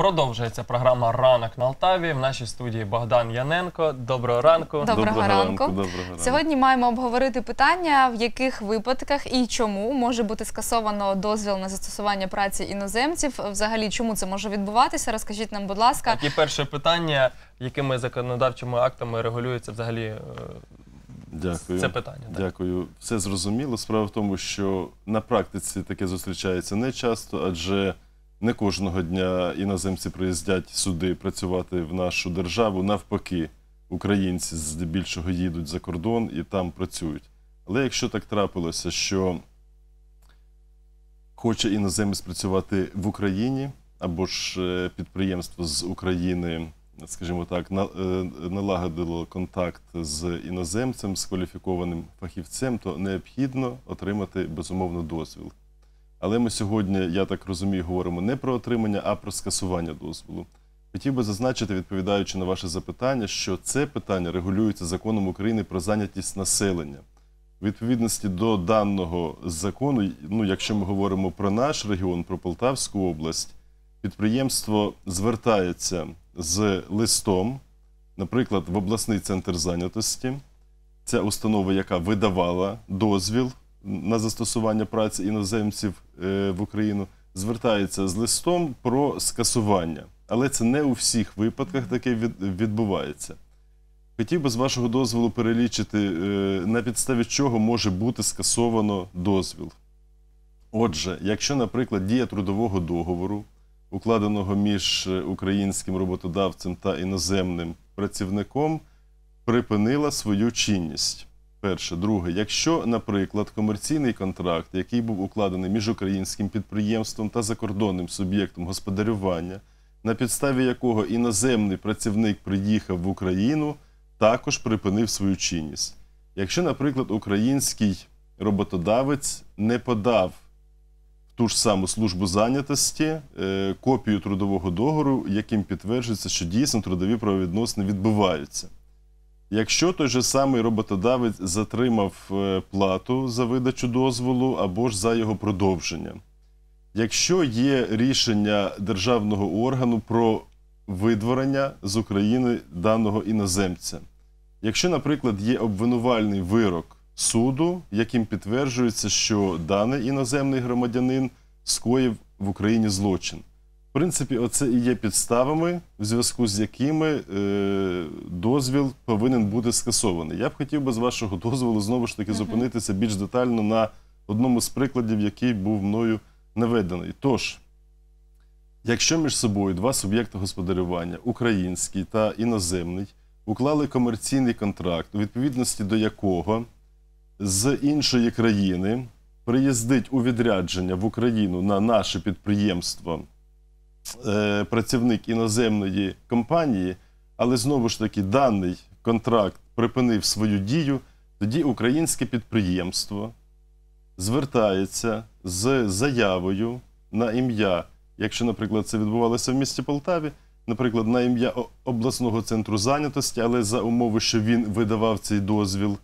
Продовжується програма Ранок на Алтаві. В нашій студії Богдан Яненко. Доброго ранку. Доброго, Доброго ранку. ранку. Доброго Сьогодні маємо обговорити питання, в яких випадках і чому може бути скасовано дозвіл на застосування праці іноземців. Взагалі, чому це може відбуватися? Розкажіть нам, будь ласка. Так, і перше питання, якими законодавчими актами регулюється взагалі е, Дякую. це питання. Так? Дякую. Все зрозуміло. Справа в тому, що на практиці таке зустрічається не часто, адже. Не кожного дня іноземці приїздять сюди працювати в нашу державу. Навпаки, українці здебільшого їдуть за кордон і там працюють. Але якщо так трапилося, що хоче іноземець працювати в Україні, або ж е, підприємство з України, скажімо так, е, налагодило контакт з іноземцем, з кваліфікованим фахівцем, то необхідно отримати безумовно дозвіл. Але ми сьогодні, я так розумію, говоримо не про отримання, а про скасування дозволу. Хотів би зазначити, відповідаючи на ваше запитання, що це питання регулюється законом України про зайнятість населення. В відповідності до даного закону, ну якщо ми говоримо про наш регіон, про Полтавську область, підприємство звертається з листом, наприклад, в обласний центр зайнятості. Ця установа, яка видавала дозвіл, на застосування праці іноземців е, в Україну звертається з листом про скасування, але це не у всіх випадках таке відбувається. Хотів би з вашого дозволу перелічити, е, на підставі чого може бути скасовано дозвіл. Отже, якщо, наприклад, дія трудового договору, укладеного між е, українським роботодавцем та іноземним працівником, припинила свою чинність. Перше, друге, якщо, наприклад, комерційний контракт, який був укладений між українським підприємством та закордонним суб'єктом господарювання, на підставі якого іноземний працівник приїхав в Україну, також припинив свою чинність. Якщо, наприклад, український роботодавець не подав в ту ж саму службу зайнятості е, копію трудового договору, яким підтверджується, що дійсно трудові правовідносини відбуваються. Якщо той же самий роботодавець затримав е, плату за видачу дозволу або ж за його продовження, якщо є рішення державного органу про видворення з України даного іноземця, якщо, наприклад, є обвинувальний вирок суду, яким підтверджується, що даний іноземний громадянин скоїв в Україні злочин. В принципі, оце і є підставами, в зв'язку з якими е, дозвіл повинен бути скасований. Я б хотів би з вашого дозволу знову ж таки зупинитися більш детально на одному з прикладів, який був мною наведений. Тож, якщо між собою два суб'єкти господарювання, український та іноземний, уклали комерційний контракт, у відповідності до якого з іншої країни приїздить у відрядження в Україну на наше підприємство. Е, працівник іноземної компанії, але знову ж таки даний контракт припинив свою дію, тоді українське підприємство звертається з заявою на ім'я, якщо, наприклад, це відбувалося в місті Полтаві, наприклад, на ім'я обласного центру зайнятості, але за умови, що він видавав цей дозвіл,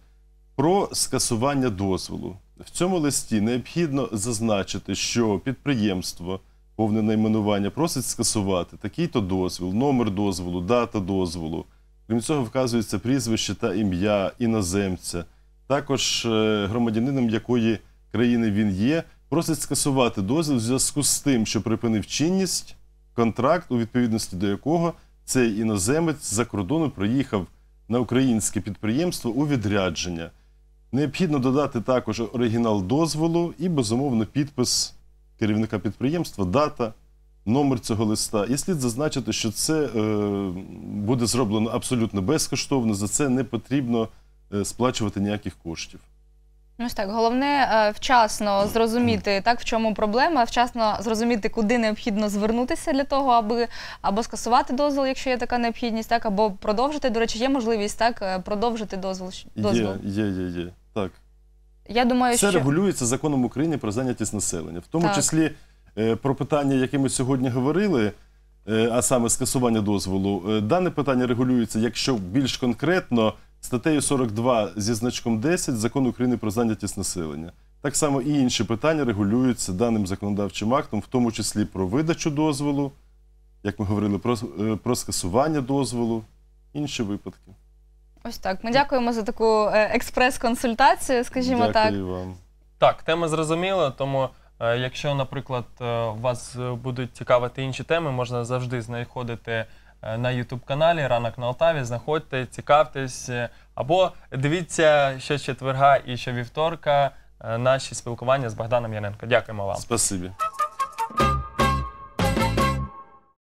про скасування дозволу. В цьому листі необхідно зазначити, що підприємство повне найменування, просить скасувати такий-то дозвіл, номер дозволу, дата дозволу. Крім цього, вказується прізвище та ім'я іноземця, також е, громадянином якої країни він є, просить скасувати дозвіл в зв'язку з тим, що припинив чинність, контракт, у відповідності до якого цей іноземець за кордону приїхав на українське підприємство у відрядження. Необхідно додати також оригінал дозволу і, безумовно, підпис керівника підприємства, дата, номер цього листа. І слід зазначити, що це е, буде зроблено абсолютно безкоштовно, за це не потрібно е, сплачувати ніяких коштів. Ну ж так, головне е, вчасно зрозуміти так, в чому проблема, вчасно зрозуміти, куди необхідно звернутися для того, аби або скасувати дозвіл, якщо є така необхідність, так або продовжити. До речі, є можливість так продовжити дозвіл. Є, є, є, є. Так. Я думаю, Це що регулюється законом України про зайнятість населення, в тому Так. числі е, про питання, яке ми сьогодні говорили, е, а саме скасування дозволу. Е, дане питання регулюється, якщо більш конкретно, статтею 42 зі значком 10 закону України про зайнятість населення. Так само і інші питання регулюються даним законодавчим актом, в тому числі про видачу дозволу, як ми говорили, про, про скасування дозволу, інші випадки. Ось так. Ми дякуємо за таку е, експрес-консультацію, скажімо так. Дякую вам. Так, тема зрозуміла, тому е, якщо, наприклад, е, вас будуть цікавити інші теми, можна завжди знаходити на Ютуб-каналі Ранок на Алтаві. Знаходьте, цікавтесь або дивіться ще четверга і ще вівторка наші спілкування з Богданом Яненко. Дякуємо вам. Спасибі.